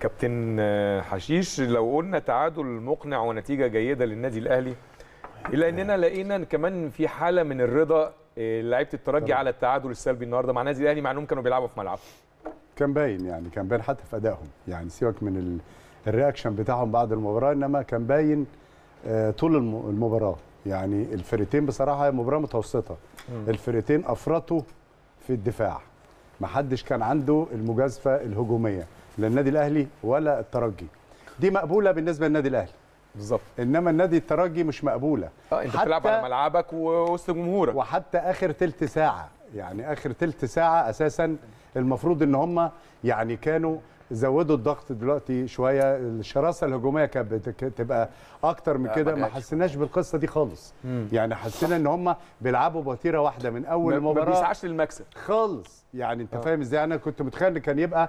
كابتن حشيش لو قلنا تعادل مقنع ونتيجه جيده للنادي الاهلي الا اننا لقينا كمان في حاله من الرضا آه، لعيبه الترجي على التعادل السلبي النهارده مع النادي الاهلي مع انهم كانوا بيلعبوا في ملعبهم كان باين يعني كان باين حتى في ادائهم يعني سيبك من الرياكشن بتاعهم بعد المباراه انما كان باين آه، طول المباراه يعني الفرقتين بصراحه مباراه متوسطه الفرقتين افرطوا في الدفاع ما حدش كان عنده المجازفه الهجوميه لا النادي الاهلي ولا الترجي دي مقبوله بالنسبه للنادي الاهلي بالظبط انما النادي الترجي مش مقبوله اه انت بتلعب على ملعبك ووسط جمهورك وحتى اخر ثلث ساعه يعني اخر ثلث ساعه اساسا المفروض ان هم يعني كانوا زودوا الضغط دلوقتي شويه الشراسه الهجوميه كانت بتبقى اكتر من آه، كده ما حسيناش بالقصه دي خالص مم. يعني حسينا ان هم بيلعبوا بوتيره واحده من اول المباراه ما بيسعاش للمكسب خالص يعني انت آه. فاهم ازاي انا كنت متخيل ان كان يبقى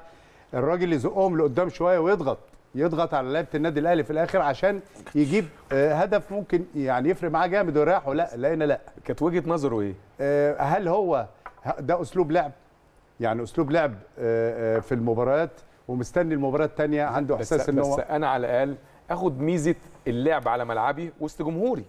الراجل يزقهم لقدام شويه ويضغط يضغط على لعيبه النادي الاهلي في الاخر عشان يجيب آه، هدف ممكن يعني يفرق معاه جامد ويريحه لا لقينا لا كانت وجهه نظره ايه؟ آه، هل هو ده اسلوب لعب؟ يعني اسلوب لعب آه، في المباريات ومستني المباراه الثانيه عنده احساس ان هو بس انا على الاقل اخد ميزه اللعب على ملعبي وسط جمهوري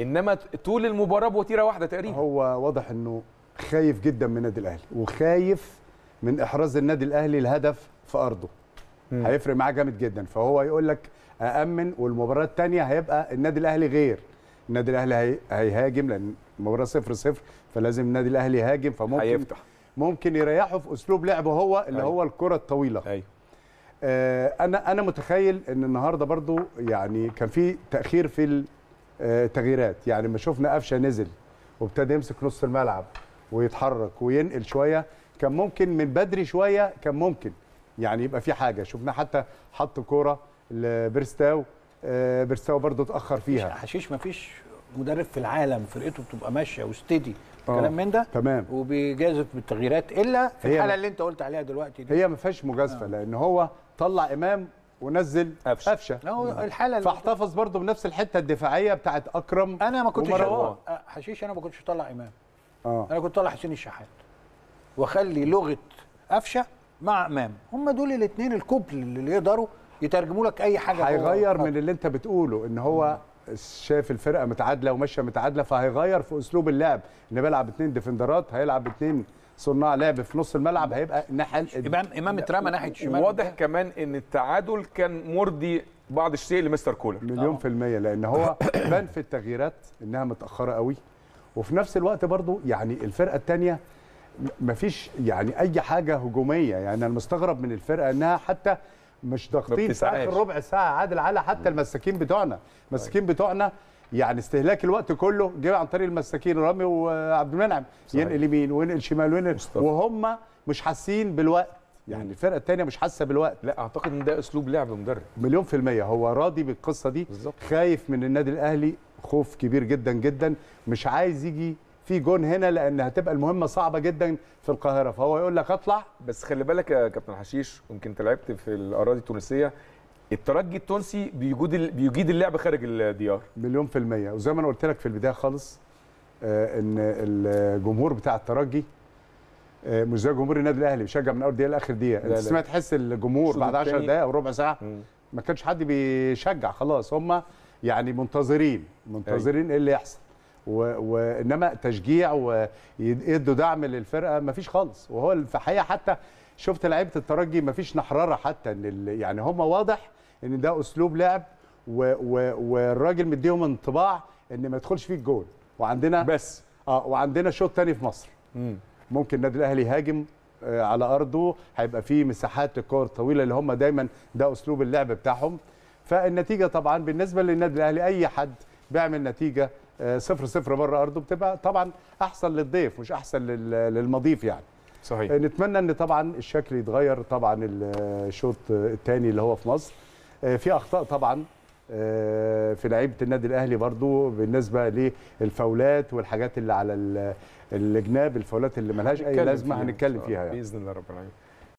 انما طول المباراه بوتيره واحده تقريبا هو واضح انه خايف جدا من النادي الاهلي وخايف من احراز النادي الاهلي الهدف في ارضه مم. هيفرق معاه جامد جدا فهو يقول لك اامن والمباراه الثانيه هيبقى النادي الاهلي غير النادي الاهلي هي... هيهاجم لان المباراه 0 0 فلازم النادي الاهلي يهاجم فممكن هيفتح. ممكن يريحه في اسلوب لعبه هو اللي أي. أيوه. هو الكره الطويله أيوه. آه انا انا متخيل ان النهارده برضو يعني كان في تاخير في التغييرات آه، يعني لما شفنا قفشه نزل وابتدى يمسك نص الملعب ويتحرك وينقل شويه كان ممكن من بدري شويه كان ممكن يعني يبقى في حاجه شفنا حتى حط كوره لبرستاو آه، برستاو برضه اتاخر فيها حشيش ما فيش مدرب في العالم فرقته بتبقى ماشيه وستدي آه، كلام من ده تمام وبيجازف بالتغييرات الا في الحاله اللي انت قلت عليها دلوقتي دي هي ما فيهاش مجازفه آه. لان هو طلع امام ونزل قفشه قفشه الحاله فاحتفظ برضه بنفس الحته الدفاعيه بتاعت اكرم انا ما كنتش آه، حشيش انا ما كنتش طلع امام آه. انا كنت طلع حسين الشحات واخلي لغه قفشه مع امام هم دول الاثنين الكوبل اللي يقدروا يترجموا لك اي حاجه هيغير من اللي انت بتقوله ان هو شايف الفرقه متعادله وماشيه متعادله فهيغير في اسلوب اللعب ان بيلعب اثنين ديفندرات هيلعب اثنين صناع لعب في نص الملعب هيبقى ناحيه امام امام اترمى ناحيه الشمال واضح كمان ان التعادل كان مرضي بعض الشيء لمستر كولر مليون في الميه لان هو بان في التغييرات انها متاخره قوي وفي نفس الوقت برضو يعني الفرقه الثانيه مفيش يعني اي حاجه هجوميه يعني انا مستغرب من الفرقه انها حتى مش ضاغطين في اخر ربع ساعه عادل على حتى المساكين بتوعنا المساكين طيب. بتوعنا يعني استهلاك الوقت كله جه عن طريق المساكين رامي وعبد المنعم ينقل يمين وينقل شمال وينقل وهم مش حاسين بالوقت يعني الفرقه الثانيه مش حاسه بالوقت لا اعتقد ان ده اسلوب لعب مدرب مليون في الميه هو راضي بالقصه دي بالزبط. خايف من النادي الاهلي خوف كبير جدا جدا مش عايز يجي في جون هنا لان هتبقى المهمه صعبه جدا في القاهره فهو يقول لك اطلع بس خلي بالك يا كابتن حشيش يمكن انت لعبت في الاراضي التونسيه الترجي التونسي بيجود بيجيد اللعب خارج الديار مليون في الميه وزي ما انا قلت لك في البدايه خالص آه، ان الجمهور بتاع الترجي آه، مش زي جمهور النادي الاهلي بيشجع من اول دقيقه لاخر دقيقه انت سمعت تحس الجمهور بعد 10 دقائق او ربع ساعه مم. ما كانش حد بيشجع خلاص هم يعني منتظرين منتظرين أيوة. ايه اللي يحصل وانما تشجيع ويدوا دعم للفرقه ما فيش خالص وهو في الحقيقه حتى شفت لعيبه الترجي ما فيش نحرره حتى ان يعني هم واضح ان ده اسلوب لعب والراجل مديهم انطباع ان ما يدخلش فيه الجول وعندنا بس اه وعندنا شوط تاني في مصر مم. ممكن النادي الاهلي يهاجم آه، على ارضه هيبقى فيه مساحات الكور الطويله اللي هم دايما ده اسلوب اللعب بتاعهم فالنتيجه طبعا بالنسبه للنادي الاهلي اي حد بيعمل نتيجه صفر صفر بره ارضه بتبقى طبعا احسن للضيف مش احسن للمضيف يعني صحيح آه، نتمنى ان طبعا الشكل يتغير طبعا الشوط الثاني اللي هو في مصر آه، في اخطاء طبعا آه، في لعيبه النادي الاهلي برضو بالنسبه للفاولات والحاجات اللي على الجناب الفاولات اللي ملهاش اي لازمه هنتكلم فيها يعني باذن الله رب العالمين